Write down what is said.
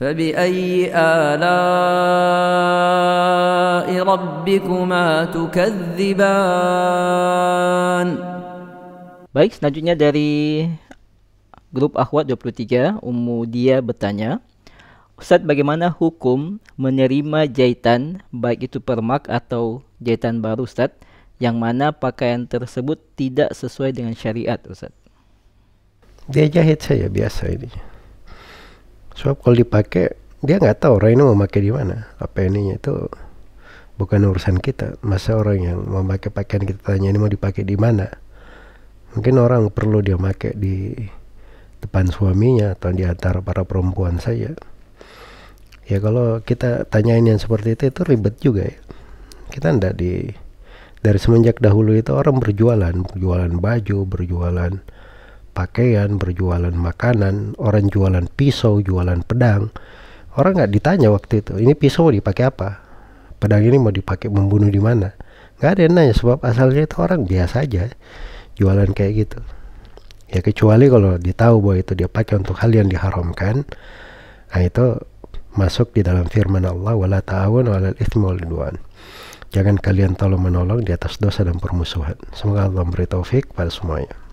فبأي آلاء ربكما تكذبان Baik, selanjutnya dari grup ahwat 23, Ummu Dia bertanya, Ustadz bagaimana hukum menerima jahitan, baik itu permak atau jahitan baru Ustadz, yang mana pakaian tersebut tidak sesuai dengan syariat Ustadz? Dia jahit saya biasa ini. Sebab kalau dipakai dia nggak tahu orang ini mau pakai di mana. Apa ini itu bukan urusan kita. Masa orang yang mau pakai pakaian kita tanya ini mau dipakai di mana? Mungkin orang perlu dia pakai di depan suaminya atau di antara para perempuan saja. Ya kalau kita tanyain yang seperti itu itu ribet juga ya. Kita ndak di dari semenjak dahulu itu orang berjualan, berjualan baju, berjualan pakaian, berjualan makanan, orang jualan pisau, jualan pedang. Orang nggak ditanya waktu itu, ini pisau mau dipakai apa? Pedang ini mau dipakai membunuh di mana? Nggak ada yang nanya sebab asalnya itu orang biasa aja jualan kayak gitu. Ya kecuali kalau ditahu bahwa itu dia pakai untuk hal yang diharamkan, nah itu masuk di dalam firman Allah wala ta'awun wala itsmi Jangan kalian tolong menolong di atas dosa dan permusuhan. Semoga Allah memberi taufik pada semuanya.